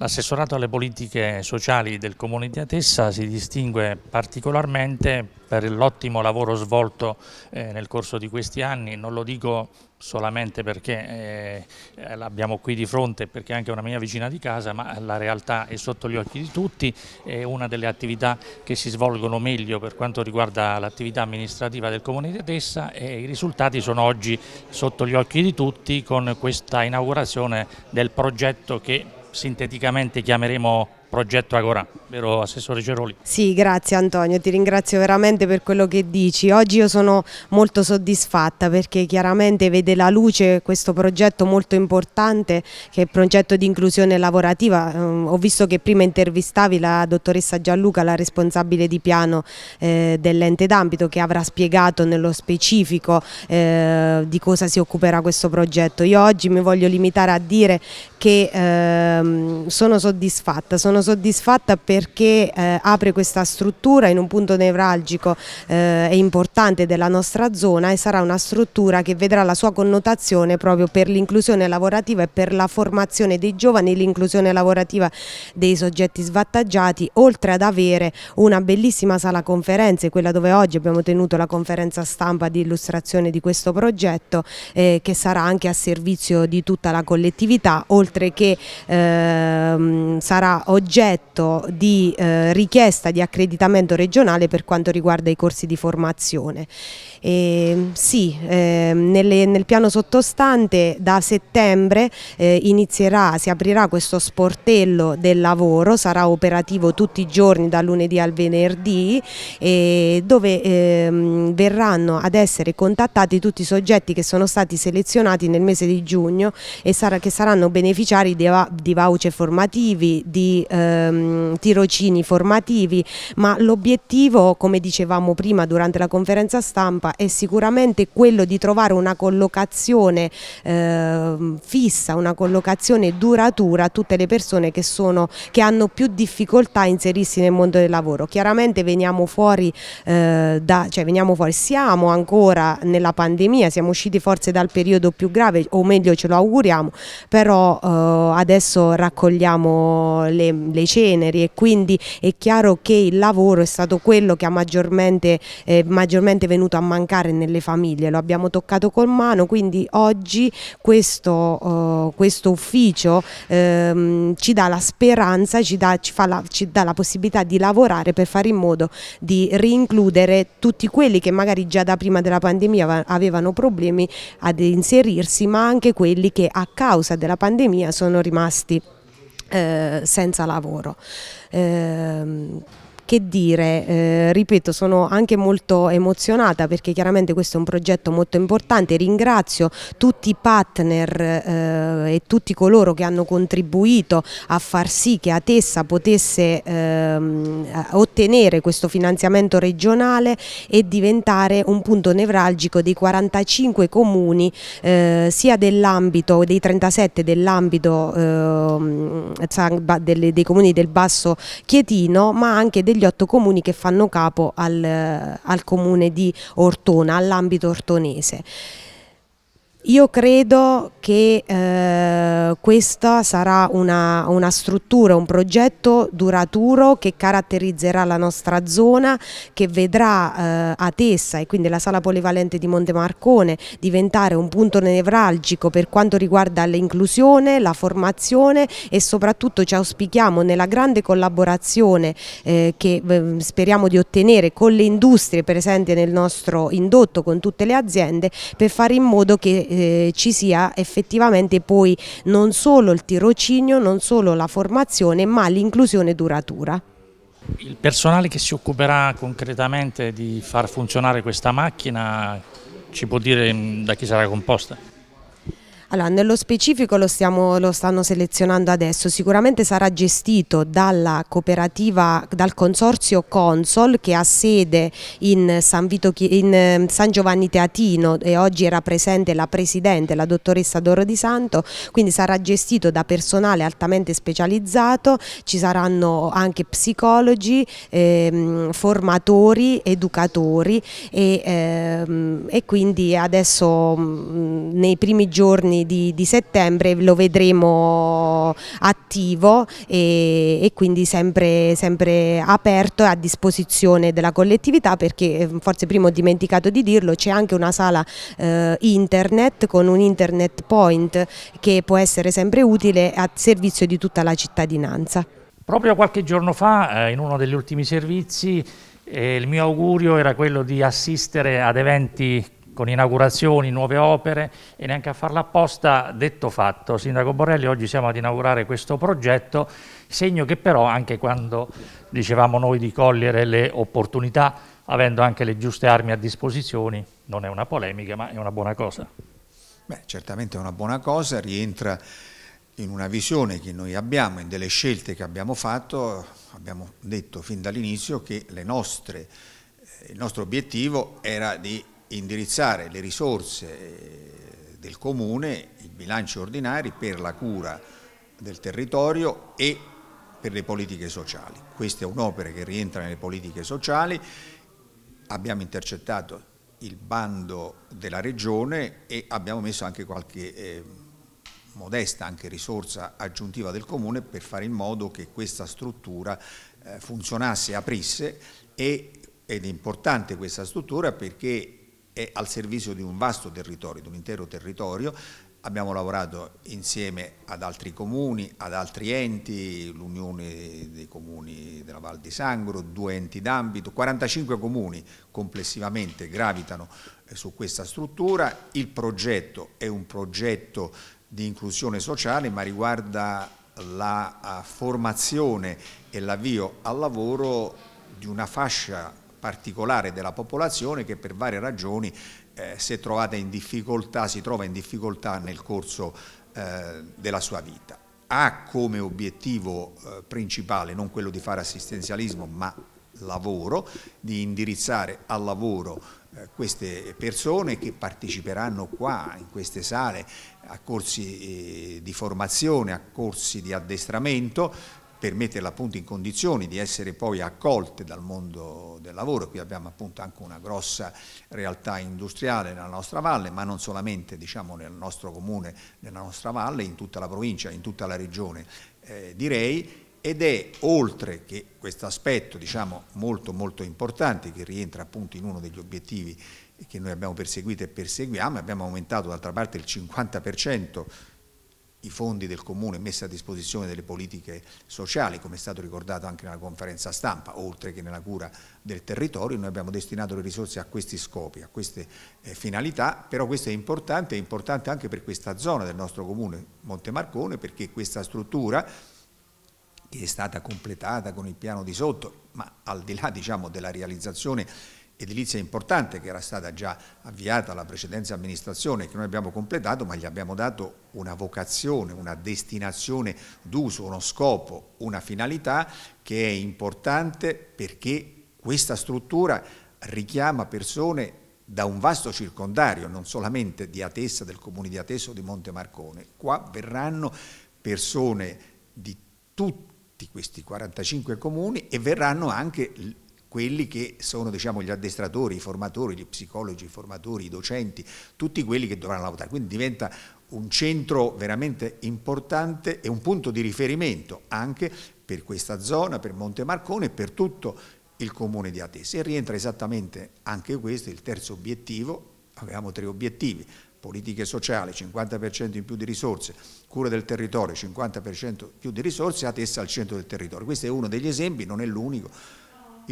L'assessorato alle politiche sociali del Comune di Atessa si distingue particolarmente per l'ottimo lavoro svolto eh, nel corso di questi anni, non lo dico solamente perché eh, l'abbiamo qui di fronte, perché è anche una mia vicina di casa, ma la realtà è sotto gli occhi di tutti, è una delle attività che si svolgono meglio per quanto riguarda l'attività amministrativa del Comune di Atessa e i risultati sono oggi sotto gli occhi di tutti con questa inaugurazione del progetto che sinteticamente chiameremo progetto Agora, vero Assessore Ceroli? Sì, grazie Antonio, ti ringrazio veramente per quello che dici. Oggi io sono molto soddisfatta perché chiaramente vede la luce questo progetto molto importante che è il progetto di inclusione lavorativa. Ehm, ho visto che prima intervistavi la dottoressa Gianluca, la responsabile di piano eh, dell'ente d'ambito che avrà spiegato nello specifico eh, di cosa si occuperà questo progetto. Io oggi mi voglio limitare a dire che ehm, sono soddisfatta, sono sono soddisfatta perché eh, apre questa struttura in un punto nevralgico eh, e importante della nostra zona e sarà una struttura che vedrà la sua connotazione proprio per l'inclusione lavorativa e per la formazione dei giovani, l'inclusione lavorativa dei soggetti svantaggiati, oltre ad avere una bellissima sala conferenze, quella dove oggi abbiamo tenuto la conferenza stampa di illustrazione di questo progetto eh, che sarà anche a servizio di tutta la collettività, oltre che ehm, sarà oggi oggetto di eh, richiesta di accreditamento regionale per quanto riguarda i corsi di formazione eh, sì, eh, nelle, nel piano sottostante da settembre eh, inizierà, si aprirà questo sportello del lavoro, sarà operativo tutti i giorni dal lunedì al venerdì dove ehm, verranno ad essere contattati tutti i soggetti che sono stati selezionati nel mese di giugno e sar che saranno beneficiari di, di voucher formativi, di ehm, tirocini formativi, ma l'obiettivo, come dicevamo prima durante la conferenza stampa, Europa è sicuramente quello di trovare una collocazione eh, fissa, una collocazione duratura a tutte le persone che, sono, che, hanno più difficoltà a inserirsi nel mondo del lavoro. Chiaramente veniamo fuori, eh, da, cioè veniamo fuori, siamo ancora nella pandemia, siamo usciti forse dal periodo più grave o meglio ce lo auguriamo, però eh, adesso raccogliamo le, le ceneri e quindi è chiaro che il lavoro è stato quello che ha maggiormente, eh, maggiormente venuto a mancare mancare nelle famiglie, lo abbiamo toccato con mano, quindi oggi questo, uh, questo ufficio um, ci dà la speranza, ci dà, ci, la, ci dà, la, possibilità di lavorare per fare in modo di rincludere tutti quelli che magari già da prima della pandemia avevano problemi ad inserirsi, ma anche quelli che a causa della pandemia sono rimasti eh, senza lavoro. Eh, che dire, eh, ripeto, sono anche molto emozionata perché chiaramente questo è un progetto molto importante, ringrazio tutti i partner eh, e tutti coloro che hanno contribuito a far sì che Atessa potesse ehm, ottenere questo finanziamento regionale e diventare un punto nevralgico dei 45 comuni eh, sia dell'ambito, dei 37 dell'ambito ehm, dei comuni del Basso Chietino ma anche degli degli otto comuni che fanno capo al, eh, al comune di Ortona, all'ambito ortonese. Io credo che eh, questa sarà una, una, struttura, un progetto duraturo che caratterizzerà la nostra zona, che vedrà eh, Atessa e quindi la sala polivalente di Montemarcone diventare un punto nevralgico per quanto riguarda l'inclusione, la formazione e soprattutto ci auspichiamo nella grande collaborazione eh, che eh, speriamo di ottenere con le industrie presenti nel nostro indotto, con tutte le aziende, per fare in modo che eh, eh, ci sia effettivamente poi non solo il tirocinio, non solo la formazione, ma l'inclusione duratura. Il personale che si occuperà concretamente di far funzionare questa macchina ci può dire mm, da chi sarà composta? Allora, nello specifico lo, stiamo, lo stanno selezionando adesso, sicuramente sarà gestito dalla cooperativa, dal consorzio Consol che ha sede in San, Vito, in ehm, San Giovanni Teatino e oggi era presente la presidente, la dottoressa Doro Di Santo, quindi sarà gestito da personale altamente specializzato, ci saranno anche psicologi, ehm, formatori, educatori e, ehm, e quindi adesso mh, nei primi giorni di, di settembre lo vedremo attivo e, e quindi sempre, sempre aperto e a disposizione della collettività perché eh, forse prima ho dimenticato di dirlo c'è anche una sala eh, internet con un internet point che può essere sempre utile a servizio di tutta la cittadinanza. Proprio qualche giorno fa, eh, in uno degli ultimi servizi, eh, il mio augurio era quello di assistere ad eventi con inaugurazioni, nuove opere e neanche a farla apposta, detto fatto. Sindaco Borrelli, oggi siamo ad inaugurare questo progetto, segno che però anche quando dicevamo noi di cogliere le opportunità, avendo anche le giuste armi a disposizione, non è una polemica ma è una buona cosa. Beh, certamente è una buona cosa, rientra in una visione che noi abbiamo, in delle scelte che abbiamo fatto, abbiamo detto fin dall'inizio che nostre, il nostro obiettivo era di indirizzare le risorse eh, del comune, i bilanci ordinari per la cura del territorio e per le politiche sociali. Questa è un'opera che rientra nelle politiche sociali, abbiamo intercettato il bando della regione e abbiamo messo anche qualche eh, modesta anche risorsa aggiuntiva del comune per fare in modo che questa struttura eh, funzionasse, aprisse e, ed è importante questa struttura perché è al servizio di un vasto territorio, di un intero territorio, Abbiamo lavorato insieme ad altri comuni, ad altri enti, l'Unione dei Comuni della Val di Sangro, due enti d'ambito, 45 comuni complessivamente gravitano eh, su questa struttura. Il progetto è un progetto di inclusione sociale ma riguarda la eh, formazione e l'avvio al lavoro di una fascia particolare della popolazione che per varie ragioni eh, si è trovata in difficoltà, si trova in difficoltà nel corso eh, della sua vita. Ha come obiettivo eh, principale non quello di fare assistenzialismo ma lavoro, di indirizzare al lavoro eh, queste persone che parteciperanno qua in queste sale a corsi eh, di formazione, a corsi di addestramento per metterle appunto in condizioni di essere poi accolte dal mondo del lavoro. Qui abbiamo appunto anche una grossa realtà industriale nella nostra valle, ma non solamente diciamo, nel nostro comune, nella nostra valle, in tutta la provincia, in tutta la regione eh, direi ed è oltre che questo aspetto diciamo, molto molto importante che rientra appunto in uno degli obiettivi che noi abbiamo perseguito e perseguiamo, abbiamo aumentato d'altra parte il 50% i fondi del Comune messi a disposizione delle politiche sociali, come è stato ricordato anche nella conferenza stampa, oltre che nella cura del territorio, noi abbiamo destinato le risorse a questi scopi, a queste eh, finalità, però questo è importante, è importante anche per questa zona del nostro Comune, Montemarcone, perché questa struttura che è stata completata con il piano di sotto, ma al di là diciamo, della realizzazione edilizia importante che era stata già avviata alla precedente amministrazione che noi abbiamo completato ma gli abbiamo dato una vocazione, una destinazione d'uso, uno scopo, una finalità che è importante perché questa struttura richiama persone da un vasto circondario, non solamente di Atessa, del comune di Atessa o di Monte Marcone. Qua verranno persone di tutti questi 45 comuni e verranno anche quelli che sono diciamo, gli addestratori, i formatori, gli psicologi, i formatori, i docenti, tutti quelli che dovranno lavorare. Quindi diventa un centro veramente importante e un punto di riferimento anche per questa zona, per Monte Marcone e per tutto il comune di Atessa. E rientra esattamente anche questo, il terzo obiettivo, avevamo tre obiettivi, politiche sociali 50% in più di risorse, cura del territorio 50% più di risorse, Atessa al centro del territorio. Questo è uno degli esempi, non è l'unico,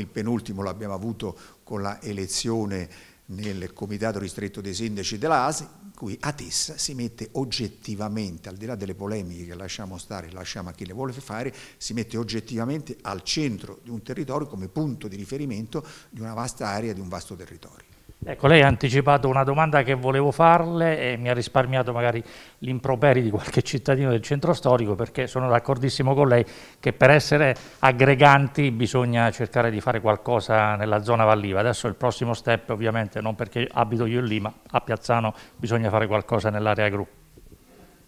il penultimo l'abbiamo avuto con la elezione nel comitato ristretto dei sindaci dell'ASI, in cui a Tessa si mette oggettivamente, al di là delle polemiche che lasciamo stare, lasciamo a chi le vuole fare, si mette oggettivamente al centro di un territorio come punto di riferimento di una vasta area, di un vasto territorio. Ecco, lei ha anticipato una domanda che volevo farle e mi ha risparmiato magari l'improperi di qualche cittadino del centro storico perché sono d'accordissimo con lei che per essere aggreganti bisogna cercare di fare qualcosa nella zona Valliva. Adesso il prossimo step ovviamente non perché abito io lì ma a Piazzano bisogna fare qualcosa nell'area gruppo.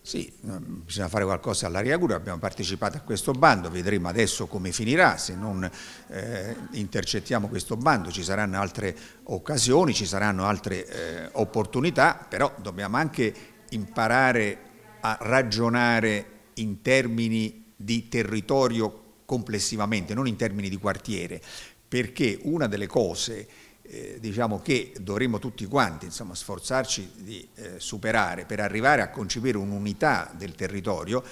Sì, mm, bisogna fare qualcosa all'aria cura, abbiamo partecipato a questo bando, vedremo adesso come finirà, se non eh, intercettiamo questo bando ci saranno altre occasioni, ci saranno altre eh, opportunità, però dobbiamo anche imparare a ragionare in termini di territorio complessivamente, non in termini di quartiere, perché una delle cose eh, diciamo che dovremmo tutti quanti insomma, sforzarci di eh, superare per arrivare a concepire un'unità del territorio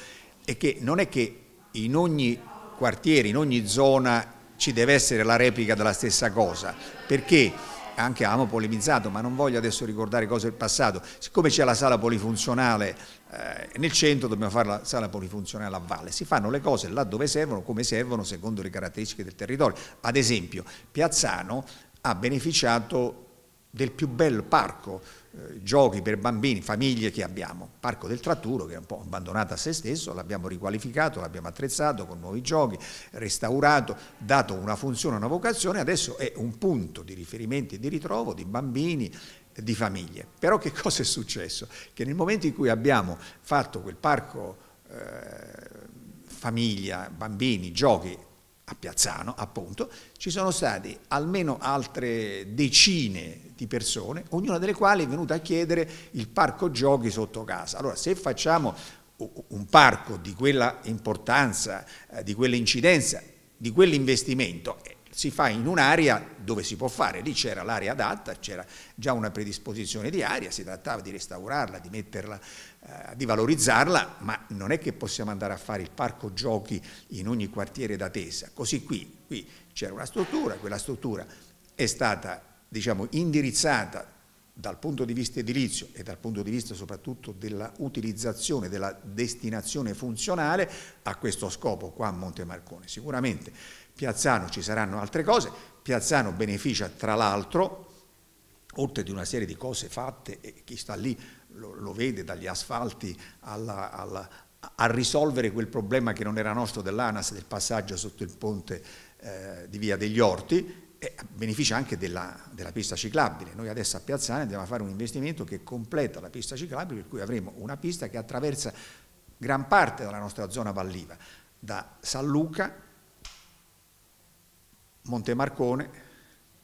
e che non è che in ogni quartiere, in ogni zona ci deve essere la replica della stessa cosa, perché anche avevamo polemizzato, ma non voglio adesso ricordare cose del passato, siccome c'è la sala polifunzionale eh, nel centro dobbiamo fare la sala polifunzionale a valle, si fanno le cose là dove servono, come servono, secondo le caratteristiche del territorio. Ad esempio, Piazzano ha beneficiato del più bel parco eh, giochi per bambini, famiglie che abbiamo, Parco del Tratturo che è un po' abbandonato a se stesso, l'abbiamo riqualificato, l'abbiamo attrezzato con nuovi giochi, restaurato, dato una funzione, una vocazione, adesso è un punto di riferimento e di ritrovo di bambini, di famiglie. Però che cosa è successo? Che nel momento in cui abbiamo fatto quel parco eh, famiglia, bambini, giochi a Piazzano, appunto, ci sono state almeno altre decine di persone, ognuna delle quali è venuta a chiedere il parco giochi sotto casa. Allora, se facciamo un parco di quella importanza, eh, di quella incidenza, di quell'investimento, eh, si fa in un'area dove si può fare, lì c'era l'area adatta, c'era già una predisposizione di aria, si trattava di restaurarla, di metterla, eh, di valorizzarla, ma non è che possiamo andare a fare il parco giochi in ogni quartiere d'attesa, così qui, qui c'era una struttura, quella struttura è stata diciamo, indirizzata dal punto di vista edilizio e dal punto di vista soprattutto della utilizzazione, della destinazione funzionale a questo scopo qua a Monte Marcone. Sicuramente Piazzano ci saranno altre cose, Piazzano beneficia tra l'altro, oltre di una serie di cose fatte, e chi sta lì lo, lo vede dagli asfalti alla, alla, a risolvere quel problema che non era nostro dell'ANAS, del passaggio sotto il ponte eh, di via degli Orti, beneficia anche della, della, pista ciclabile. Noi adesso a Piazzano andiamo a fare un investimento che completa la pista ciclabile, per cui avremo una pista che attraversa gran parte della nostra zona valliva, da San Luca Monte Marcone,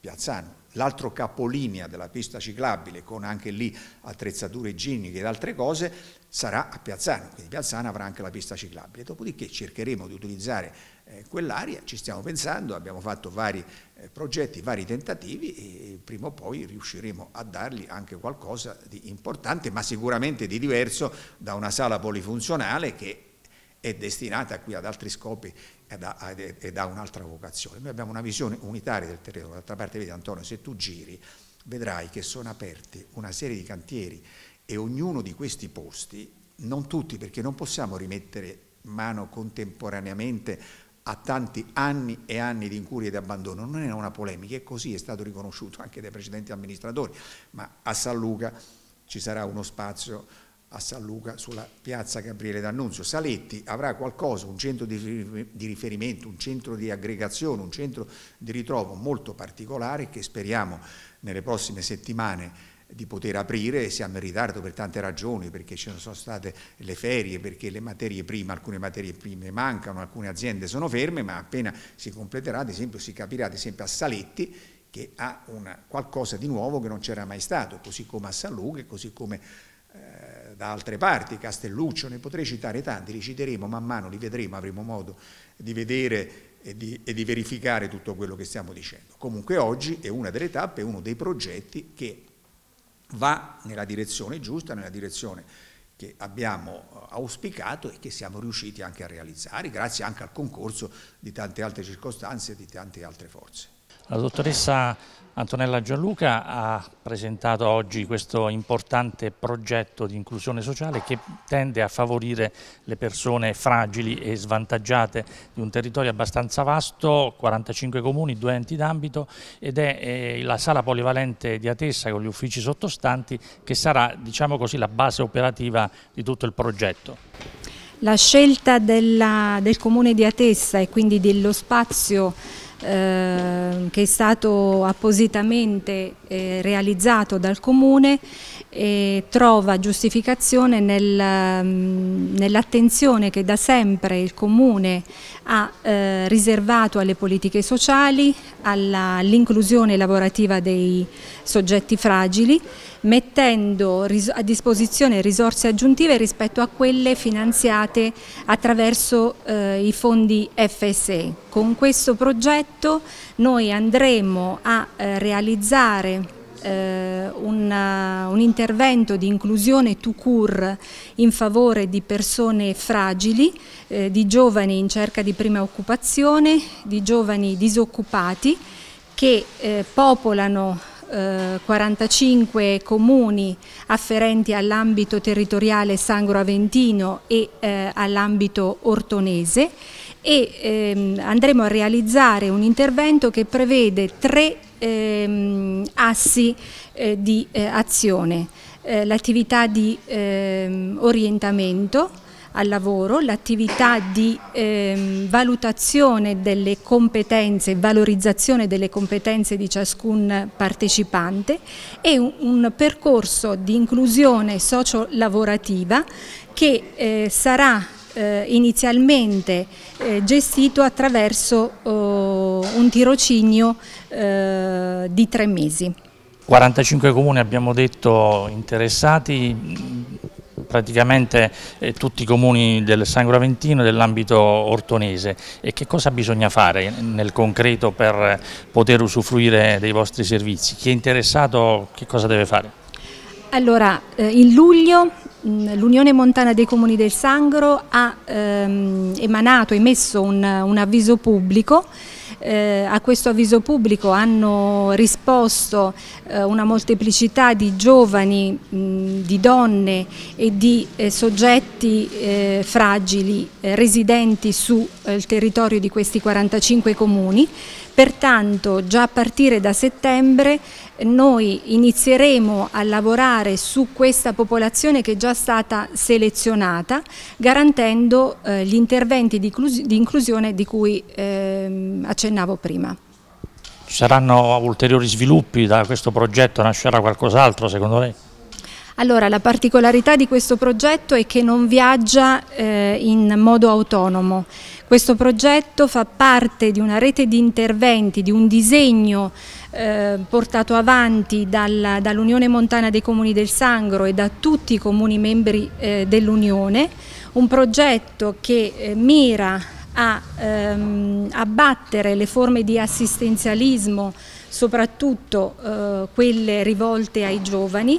Piazzano, l'altro capolinea della pista ciclabile con anche lì attrezzature ginniche ed altre cose sarà a Piazzano, quindi Piazzano avrà anche la pista ciclabile, dopodiché cercheremo di utilizzare eh, quell'area, ci stiamo pensando, abbiamo fatto vari eh, progetti, vari tentativi e prima o poi riusciremo a dargli anche qualcosa di importante ma sicuramente di diverso da una sala polifunzionale che è destinata qui ad altri scopi ed ha, ed ha un'altra vocazione. Noi abbiamo una visione unitaria del territorio, d'altra parte vedi Antonio, se tu giri vedrai che sono aperti una serie di cantieri e ognuno di questi posti, non tutti perché non possiamo rimettere mano contemporaneamente a tanti anni e anni di incurie e di abbandono, non è una polemica, è così, è stato riconosciuto anche dai precedenti amministratori, ma a San Luca ci sarà uno spazio a San Luca sulla piazza Gabriele D'Annunzio. Saletti avrà qualcosa, un centro di riferimento, un centro di aggregazione, un centro di ritrovo molto particolare che speriamo nelle prossime settimane di poter aprire, siamo in ritardo per tante ragioni, perché ci sono state le ferie, perché le materie prime, alcune materie prime mancano, alcune aziende sono ferme, ma appena si completerà, ad esempio, si capirà ad esempio a Saletti che ha una, qualcosa di nuovo che non c'era mai stato, così come a San Luca, così come eh, da altre parti, Castelluccio, ne potrei citare tanti, li citeremo man mano, li vedremo, avremo modo di vedere e di, e di, verificare tutto quello che stiamo dicendo. Comunque oggi è una delle tappe, uno dei progetti che va nella direzione giusta, nella direzione che abbiamo eh, auspicato e che siamo riusciti anche a realizzare, grazie anche al concorso di tante altre circostanze e di tante altre forze. La dottoressa Antonella Gianluca ha presentato oggi questo importante progetto di inclusione sociale che tende a favorire le persone fragili e svantaggiate di un territorio abbastanza vasto, 45 comuni, due enti d'ambito ed è eh, la sala polivalente di Atessa con gli uffici sottostanti che sarà diciamo così, la base operativa di tutto il progetto. La scelta della, del comune di Atessa e quindi dello spazio Ehm, che è stato appositamente eh, realizzato dal Comune e trova giustificazione nel, ehm, nell'attenzione che da sempre il Comune ha eh, riservato alle politiche sociali, all'inclusione lavorativa dei soggetti fragili, mettendo a disposizione risorse aggiuntive rispetto a quelle finanziate attraverso eh, i fondi FSE. Con questo progetto 2018 noi andremo a eh, realizzare eh, un, eh, un, intervento di inclusione to cure in favore di persone fragili, eh, di giovani in cerca di prima occupazione, di giovani disoccupati che eh, popolano eh, 45 comuni afferenti all'ambito territoriale Sangro Aventino e eh, all'ambito ortonese e ehm, andremo a realizzare un intervento che prevede tre ehm, assi eh, di eh, azione. Eh, l'attività di ehm, orientamento, al lavoro, l'attività di ehm, valutazione delle competenze, valorizzazione delle competenze di ciascun partecipante e un, un percorso di inclusione socio-lavorativa che eh, sarà eh, inizialmente eh, gestito attraverso oh, un tirocinio eh, di tre mesi. 45 comuni abbiamo detto interessati, praticamente eh, tutti i comuni del Sangro Aventino e dell'ambito ortonese e che cosa bisogna fare nel concreto per poter usufruire dei vostri servizi? Chi è interessato che cosa deve fare? Allora, eh, in luglio mm, l'Unione Montana dei Comuni del Sangro ha ehm, emanato, emesso un, un avviso pubblico eh, a questo avviso pubblico hanno risposto eh, una molteplicità di giovani, mh, di donne e di eh, soggetti eh, fragili eh, residenti sul eh, territorio di questi 45 comuni. Pertanto già a partire da settembre noi inizieremo a lavorare su questa popolazione che è già stata selezionata garantendo eh, gli interventi di, di, inclusione di cui ehm, accennavo prima. Ci saranno ulteriori sviluppi da questo progetto, nascerà qualcos'altro secondo lei? Allora, la particolarità di questo progetto è che non viaggia eh, in modo autonomo, questo progetto fa parte di una rete di interventi, di un disegno eh, portato avanti dall'Unione dall Montana dei Comuni del Sangro e da tutti i comuni membri eh, dell'Unione, un progetto che eh, mira a ehm, abbattere le forme di assistenzialismo soprattutto eh, quelle rivolte ai giovani,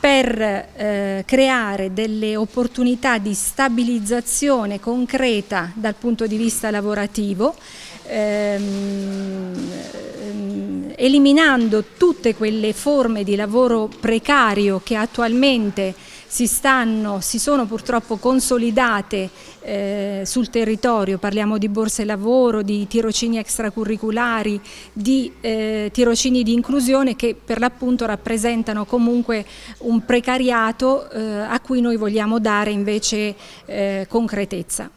per eh, creare delle opportunità di stabilizzazione concreta dal punto di vista lavorativo, ehm, ehm eliminando tutte quelle forme di lavoro precario che attualmente si, stanno, si sono purtroppo consolidate eh, sul territorio, parliamo di borse lavoro, di tirocini extracurriculari, di eh, tirocini di inclusione che per l'appunto rappresentano comunque un precariato eh, a cui noi vogliamo dare invece eh, concretezza.